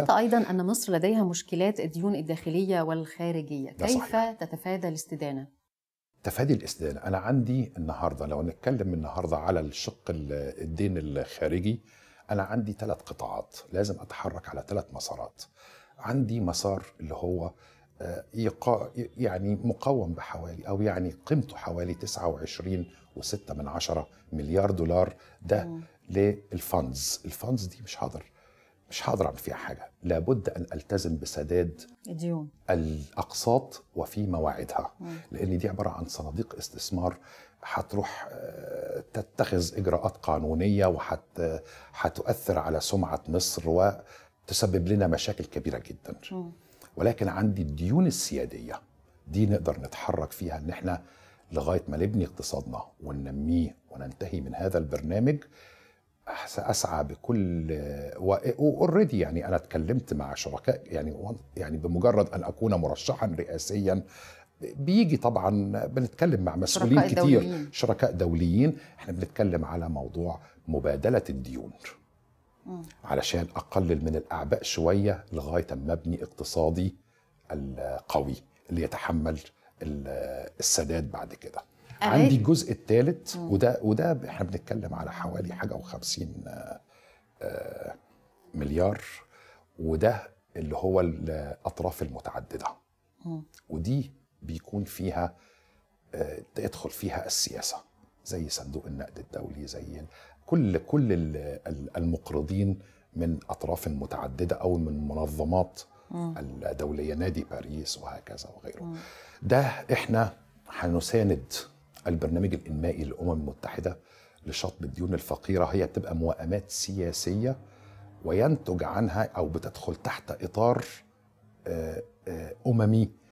قلت أيضا أن مصر لديها مشكلات الديون الداخلية والخارجية كيف صحيح. تتفادى الاستدانة؟ تفادي الاستدانة أنا عندي النهاردة لو نتكلم النهاردة على الشق الدين الخارجي أنا عندي ثلاث قطاعات لازم أتحرك على ثلاث مسارات عندي مسار اللي هو آه، يقا يعني مقوم بحوالي او يعني قيمته حوالي 29.6 من عشرة مليار دولار ده للفاندز الفاندز دي مش هقدر مش هقدر اعمل فيها حاجه لابد ان التزم بسداد الديون الاقساط وفي مواعيدها لان دي عباره عن صناديق استثمار هتروح آه، تتخذ اجراءات قانونيه وهتؤثر على سمعه مصر وتسبب لنا مشاكل كبيره جدا م. ولكن عندي الديون السياديه دي نقدر نتحرك فيها ان احنا لغايه ما نبني اقتصادنا وننميه وننتهي من هذا البرنامج اسعى بكل اوريدي يعني انا اتكلمت مع شركاء يعني يعني بمجرد ان اكون مرشحا رئاسيا بيجي طبعا بنتكلم مع مسؤولين شركاء كتير دوليين. شركاء دوليين احنا بنتكلم على موضوع مبادله الديون م. علشان اقلل من الاعباء شويه لغايه ما ابني اقتصادي القوي اللي يتحمل السداد بعد كده عندي الجزء الثالث وده وده احنا بنتكلم على حوالي حاجه و50 آه، مليار وده اللي هو الاطراف المتعدده ودي بيكون فيها آه، تدخل فيها السياسه زي صندوق النقد الدولي زي كل كل المقرضين من اطراف متعدده او من منظمات الدوليه نادي باريس وهكذا وغيره ده احنا هنساند البرنامج الانمائي للامم المتحده لشطب الديون الفقيره هي بتبقى موائمات سياسيه وينتج عنها او بتدخل تحت اطار آه، آه، اممي